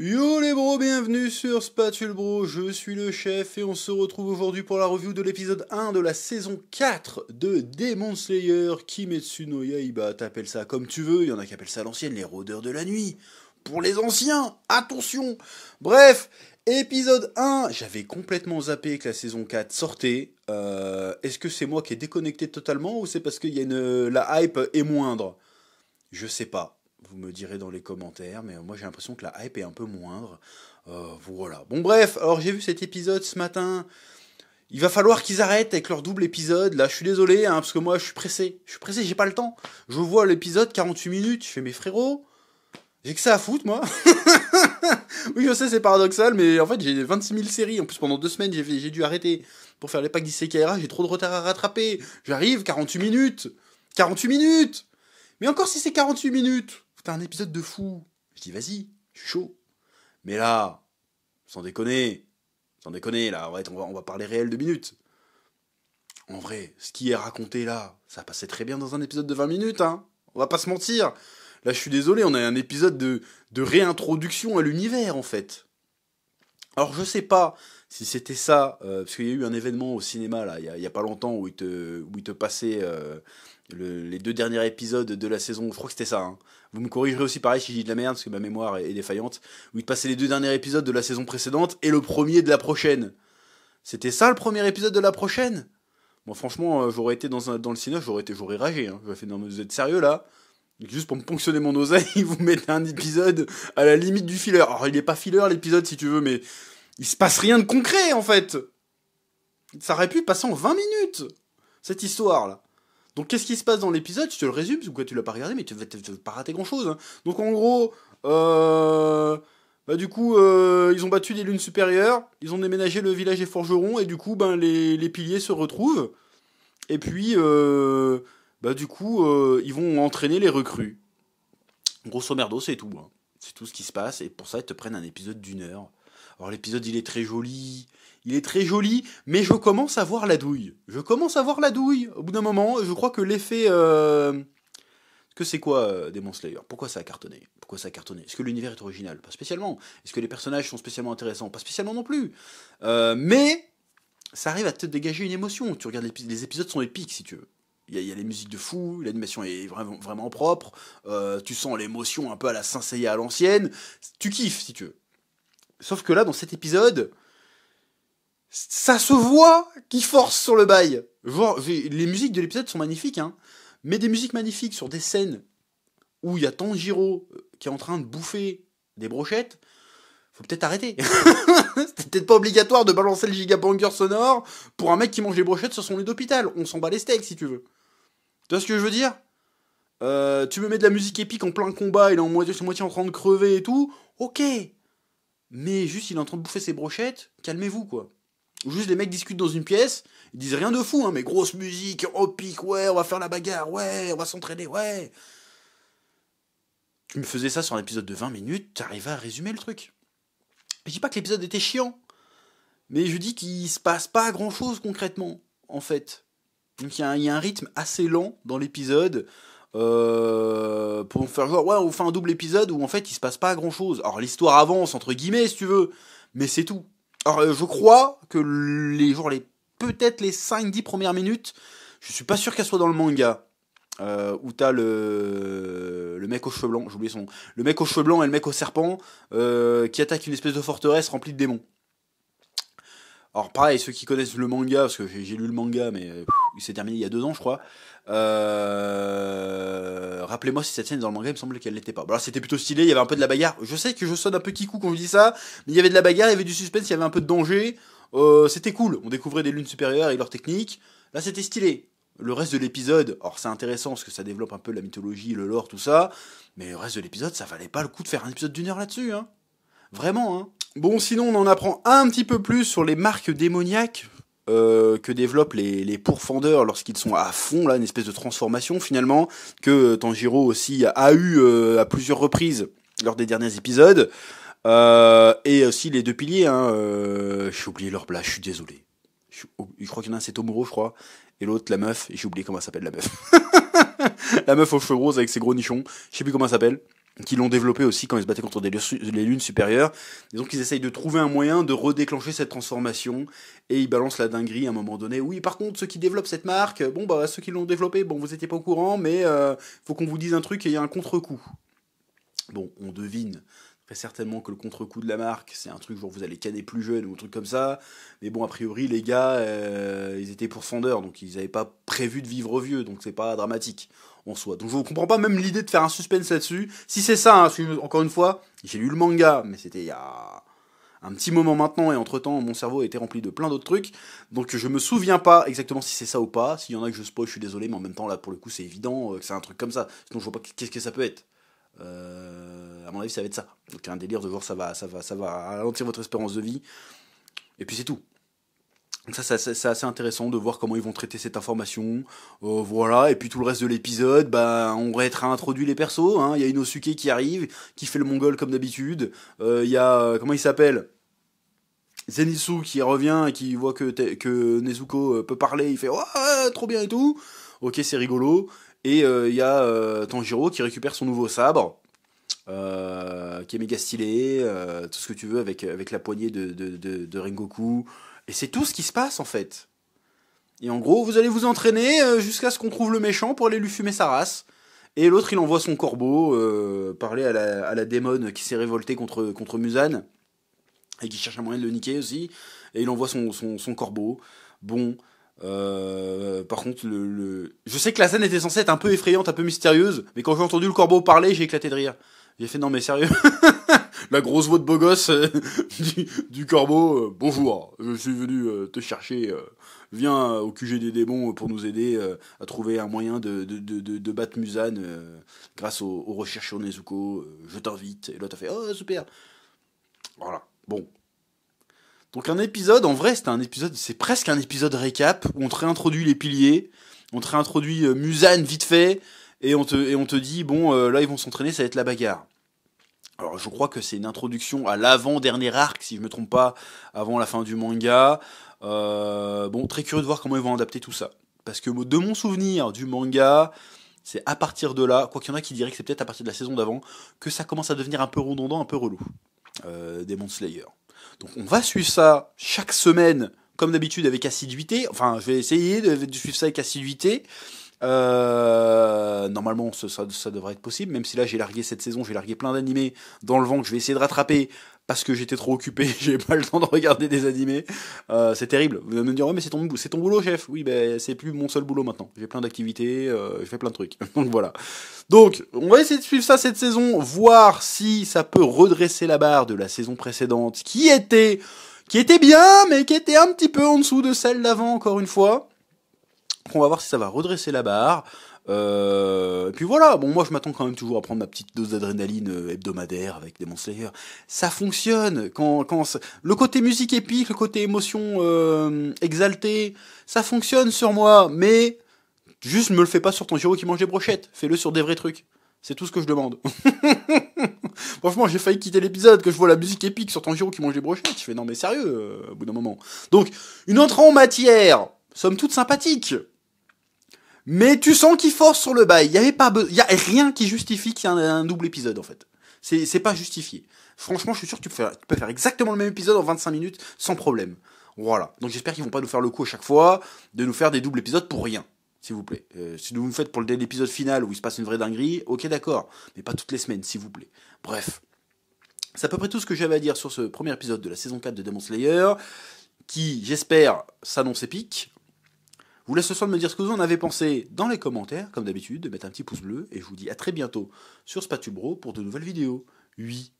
Yo les bros, bienvenue sur Spatule Bro, je suis le chef et on se retrouve aujourd'hui pour la review de l'épisode 1 de la saison 4 de Demon Slayer Kimetsu no Yaiba, t'appelles ça comme tu veux, il y en a qui appellent ça l'ancienne les rôdeurs de la nuit. Pour les anciens, attention Bref, épisode 1, j'avais complètement zappé que la saison 4 sortait. Euh, est-ce que c'est moi qui ai déconnecté totalement ou c'est parce que y une, la hype est moindre Je sais pas. Vous me direz dans les commentaires, mais moi j'ai l'impression que la hype est un peu moindre. Euh, voilà. Bon bref, alors j'ai vu cet épisode ce matin. Il va falloir qu'ils arrêtent avec leur double épisode. Là, je suis désolé, hein, parce que moi je suis pressé. Je suis pressé, j'ai pas le temps. Je vois l'épisode 48 minutes, je fais mes frérot, J'ai que ça à foutre, moi. oui, je sais, c'est paradoxal, mais en fait, j'ai 26 000 séries. En plus, pendant deux semaines, j'ai dû arrêter pour faire les packs d'ICKRA. J'ai trop de retard à rattraper. J'arrive, 48 minutes. 48 minutes Mais encore si c'est 48 minutes un épisode de fou. Je dis, vas-y, je suis chaud. Mais là, sans déconner, sans déconner, là, on va, on va, on va parler réel de minutes. En vrai, ce qui est raconté là, ça passait très bien dans un épisode de 20 minutes, hein. On va pas se mentir. Là, je suis désolé, on a un épisode de, de réintroduction à l'univers, en fait. Alors, je sais pas si c'était ça, euh, parce qu'il y a eu un événement au cinéma, là, il y, a, pas longtemps, où il te, où il te passait euh, les deux derniers épisodes de la saison, je crois que c'était ça. Hein. Vous me corrigerez aussi pareil si j'ai dis de la merde, parce que ma mémoire est, défaillante. oui, de passer les deux derniers épisodes de la saison précédente et le premier de la prochaine. C'était ça le premier épisode de la prochaine Moi, franchement, euh, j'aurais été dans, un, dans le cinéma, j'aurais, été, j'aurais ragé. Hein. J'aurais fait, non, mais vous êtes sérieux là Juste pour me ponctionner mon oseille, vous mettez un épisode à la limite du filler. Alors, il n'est pas filler l'épisode si tu veux, mais il se passe rien de concret en fait. Ça aurait pu passer en 20 minutes, cette histoire là. Donc qu'est-ce qui se passe dans l'épisode Je te le résume, parce que tu l'as pas regardé, mais tu vas pas rater grand-chose. Hein. Donc en gros, euh, bah, du coup, euh, ils ont battu des lunes supérieures, ils ont déménagé le village des forgerons, et du coup, ben, les, piliers se retrouvent. Et puis, euh, bah, du coup, ils vont entraîner les recrues. Grosso merdo, c'est tout. Hein. C'est tout ce qui se passe, et pour ça, ils te prennent un épisode d'une heure. Alors l'épisode, il est très joli, il est très joli, mais je commence à voir la douille. Je commence à voir la douille. Au bout d'un moment, je crois que l'effet... Euh, que c'est quoi euh, Demon Slayer Pourquoi ça a cartonné Pourquoi ça a cartonné Est-ce que l'univers est original Pas spécialement. Est-ce que les personnages sont spécialement intéressants Pas spécialement non plus. Euh, mais ça arrive à te dégager une émotion. Tu regardes les épisodes sont épiques si tu veux. Il y, a les musiques de fou, l'animation est vraiment, vraiment propre, tu sens l'émotion un peu à la Saint à l'ancienne, tu kiffes si tu veux. Sauf que là, dans cet épisode, ça se voit qu'il force sur le bail. Genre, les musiques de l'épisode sont magnifiques, hein. Mais des musiques magnifiques sur des scènes où il y a Tanjiro euh, qui est en train de bouffer des brochettes, faut peut-être arrêter. C'était peut-être pas obligatoire de balancer le gigabanger sonore pour un mec qui mange des brochettes sur son lit d'hôpital. On s'en bat les steaks si tu veux. Tu vois ce que je veux dire euh, Tu me mets de la musique épique en plein combat, il est en moitié en train de crever et tout. Ok, mais juste il est en train de bouffer ses brochettes, calmez-vous quoi. Ou juste les mecs discutent dans une pièce, ils disent rien de fou, hein, mais grosse musique, oh pique, ouais, on va faire la bagarre, ouais, on va s'entraîner, ouais. Tu me faisais ça sur un épisode de 20 minutes, t'arrivais à résumer le truc. Je dis pas que l'épisode était chiant, mais je dis qu'il se passe pas grand chose concrètement, en fait. Donc il y, a un rythme assez lent dans l'épisode. Euh, pour faire genre, ouais, on fait un double épisode où en fait il se passe pas grand chose. Alors l'histoire avance, entre guillemets, si tu veux, mais c'est tout. Alors euh, je crois que les, genre, les, peut-être les 5-10 premières minutes, je suis pas sûr qu'elle soit dans le manga. Euh, où t'as le, le mec aux cheveux blancs, j'oublie son le mec aux cheveux blancs et le mec au serpent euh, qui attaque une espèce de forteresse remplie de démons. Alors pareil, ceux qui connaissent le manga, parce que j'ai lu le manga, mais euh, il s'est terminé il y a deux ans, je crois. Euh, rappelez-moi si cette scène dans le manga, il me semblait qu'elle l'était pas. Bon, alors c'était plutôt stylé, il y avait un peu de la bagarre. Je sais que je sonne un peu coup quand je dis ça, mais il y avait de la bagarre, il y avait du suspense, il y avait un peu de danger. Euh, c'était cool, on découvrait des lunes supérieures et leurs techniques. Là, c'était stylé. Le reste de l'épisode, or c'est intéressant parce que ça développe un peu la mythologie, le lore, tout ça, mais le reste de l'épisode, ça valait pas le coup de faire un épisode d'une heure là-dessus, hein. Vraiment, hein. Bon, sinon, on en apprend un petit peu plus sur les marques démoniaques euh, que développent les, les pourfendeurs lorsqu'ils sont à fond, là, une espèce de transformation finalement, que euh, Tanjiro aussi a eu euh, à plusieurs reprises lors des derniers épisodes. et aussi les deux piliers, hein, j'ai oublié leur plat, je suis désolé. Oh, je, crois qu'il y en a un, c'est Tomuro, je crois, et l'autre, la meuf, j'ai oublié comment s'appelle la meuf. la meuf aux cheveux roses avec ses gros nichons, je sais plus comment elle s'appelle qui l'ont développé aussi quand ils se battaient contre des, les lunes supérieures. Et donc ils essayent de trouver un moyen de redéclencher cette transformation, et ils balancent la dinguerie à un moment donné. Oui, par contre, ceux qui développent cette marque, bon bah ceux qui l'ont développé, bon vous étiez pas au courant, mais euh, faut qu'on vous dise un truc et il y a un contre-coup. Bon, on devine très certainement que le contre-coup de la marque, c'est un truc genre vous allez caner plus jeune ou un truc comme ça, mais bon, a priori, les gars, euh, ils étaient pour pourfendeurs, donc ils n'avaient pas prévu de vivre vieux, donc c'est pas dramatique en Donc je ne comprends pas même l'idée de faire un suspense là-dessus. Si c'est ça, hein, encore une fois, j'ai lu le manga, mais c'était il y a un petit moment maintenant, et entre-temps, mon cerveau était rempli de plein d'autres trucs. Donc je me souviens pas exactement si c'est ça ou pas. S'il y en a que je spoil, je suis désolé, mais en même temps, là, pour le coup, c'est évident euh, que c'est un truc comme ça. Sinon, je vois pas qu'est-ce que ça peut être. Euh, à mon avis, ça va être ça. Donc un délire de voir ça va, ça va, ça va ralentir votre espérance de vie. Et puis c'est tout ça, ça, c'est assez intéressant de voir comment ils vont traiter cette information. Euh, voilà, et puis tout le reste de l'épisode, bah, on introduit les persos. Hein. Il y a Inosuke qui arrive, qui fait le mongol comme d'habitude. Euh, il y a, euh, comment il s'appelle Zenitsu qui revient et qui voit que, que Nezuko peut parler. Il fait trop bien et tout. Ok, c'est rigolo. Et il y a Tanjiro qui récupère son nouveau sabre. qui est méga stylé, tout ce que tu veux avec, avec la poignée de, de, de Rengoku. Et c'est tout ce qui se passe en fait. Et en gros, vous allez vous entraîner euh, jusqu'à ce qu'on trouve le méchant pour aller lui fumer sa race. Et l'autre, il envoie son corbeau euh, parler à la, à la, démone qui s'est révoltée contre, contre et qui cherche un moyen de le niquer aussi. Et il envoie son, son, son corbeau. Bon. Euh, par contre, le, je sais que la scène était censée être un peu effrayante, un peu mystérieuse, mais quand j'ai entendu le corbeau parler, j'ai éclaté de rire. J'ai fait non mais sérieux la grosse voix de beau gosse euh, du, corbeau. Euh, bonjour, je suis venu euh, te chercher. viens au QG des démons pour nous aider à trouver un moyen de, battre Musan grâce aux, recherches sur Nezuko. je t'invite. Et l'autre a fait Oh, super Voilà. Bon, donc un épisode, en vrai, c'est un épisode, c'est presque un épisode récap où on te réintroduit les piliers, on te réintroduit Musan vite fait, et on te, et on te dit bon, là ils vont s'entraîner, ça va être la bagarre. Alors je crois que c'est une introduction à l'avant-dernier arc, si je me trompe pas, avant la fin du manga. Euh, bon, très curieux de voir comment ils vont adapter tout ça. Parce que de mon souvenir du manga, c'est à partir de là, quoi qu'il y en a qui diraient que c'est peut-être à partir de la saison d'avant, que ça commence à devenir un peu redondant, un peu relou. Euh, Demon Slayer. Donc on va suivre ça chaque semaine, comme d'habitude, avec assiduité. Enfin, je vais essayer de suivre ça avec assiduité. Euh, normalement, ça, devrait être possible, même si là j'ai largué cette saison, j'ai largué plein d'animés dans le vent que je vais essayer de rattraper parce que j'étais trop occupé, j'ai pas le temps de regarder des animés. Euh, c'est terrible. Vous allez me dire, ouais, mais c'est ton, c'est ton boulot, chef. Oui, ben c'est plus mon seul boulot maintenant. J'ai plein d'activités, euh, je fais plein de trucs. Donc voilà. Donc, on va essayer de suivre ça cette saison, voir si ça peut redresser la barre de la saison précédente qui était qui était bien, mais qui était un petit peu en dessous de celle d'avant, encore une fois on va voir si ça va redresser la barre. Euh, et puis voilà, bon moi je m'attends quand même toujours à prendre ma petite dose d'adrénaline euh, hebdomadaire avec des Slayer. Ça fonctionne quand quand le côté musique épique, le côté émotion euh, exaltée, ça fonctionne sur moi. Mais juste me le fais pas sur ton Giro qui mange des brochettes. Fais-le sur des vrais trucs. C'est tout ce que je demande. Franchement, j'ai failli quitter l'épisode que je vois la musique épique sur ton Giro qui mange des brochettes. Je fais non mais sérieux, au bout d'un moment. Donc une entrée en matière, sommes toutes sympathiques mais tu sens qu'il force sur le bail. Il y avait pas, il y a rien qui justifie qu'il y ait un, double épisode en fait. C'est, pas justifié. Franchement, je suis sûr que tu peux, faire, exactement le même épisode en 25 minutes sans problème. Voilà. Donc j'espère qu'ils vont pas nous faire le coup à chaque fois de nous faire des doubles épisodes pour rien. S'il vous plaît. Euh, si vous me faites pour l'épisode final où il se passe une vraie dinguerie, ok d'accord. Mais pas toutes les semaines, s'il vous plaît. Bref. C'est à peu près tout ce que j'avais à dire sur ce premier épisode de la saison 4 de Demon Slayer, qui, j'espère, s'annonce épique vous laissez le soin de me dire ce que vous en avez pensé dans les commentaires, comme d'habitude, de mettre un petit pouce bleu, et je vous dis à très bientôt sur Spatubro pour de nouvelles vidéos. Oui.